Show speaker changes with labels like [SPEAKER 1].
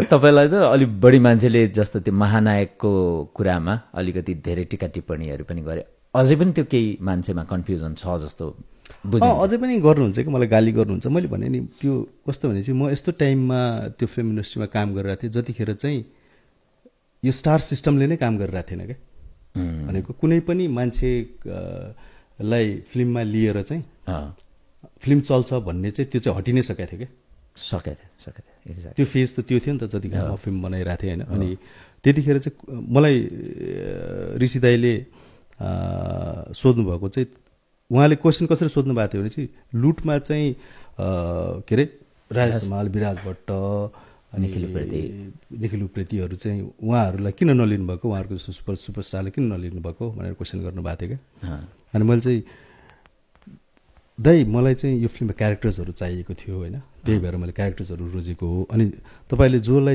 [SPEAKER 1] तपाईँलाई त अलिक बढी मान्छेले जस्तो त्यो महानायकको कुरामा अलिकति धेरै टिका टिप्पणीहरू पनि गरे अझै पनि त्यो केही मान्छेमा कन्फ्युजन छ जस्तो बुझ्नु अझै पनि गर्नुहुन्छ कि मलाई गाली गर्नुहुन्छ मैले भने नि त्यो कस्तो भने चाहिँ म यस्तो टाइममा त्यो फिल्म इन्डस्ट्रीमा काम गरिरहेको थिएँ जतिखेर चाहिँ यो स्टार सिस्टमले नै काम गरिरहेको थिएन क्या भनेको कुनै पनि मान्छेलाई फिल्ममा लिएर चाहिँ फिल्म चल्छ भन्ने चाहिँ त्यो चाहिँ हटिनै नै सकेको थियो क्या सकेको थिएँ सकेको थिएँ एक्ज्याक्ट त्यो फेज त त्यो थियो नि त जति म फिल्म बनाइरहेको थिएँ होइन अनि त्यतिखेर चाहिँ मलाई ऋषि दाईले सोध्नुभएको चाहिँ उहाँले क्वेसन कसरी सोध्नु भएको थियो भने चाहिँ लुटमा चाहिँ के अरे राजेश धमाल विराज भट्ट निखिल उप्रेती निखिल उप्रेतीहरू चाहिँ उहाँहरूलाई किन नलिनु भएको उहाँहरूको सुपर सुपरस्टारलाई किन नलिनु भएको भनेर क्वेसन गर्नुभएको थियो क्या अनि मैले चाहिँ दाइ मलाई चाहिँ यो फिल्ममा क्यारेक्टर्सहरू चाहिएको थियो होइन त्यही भएर मैले क्यारेक्टर्सहरू रोजेको हो अनि तपाईँले जसलाई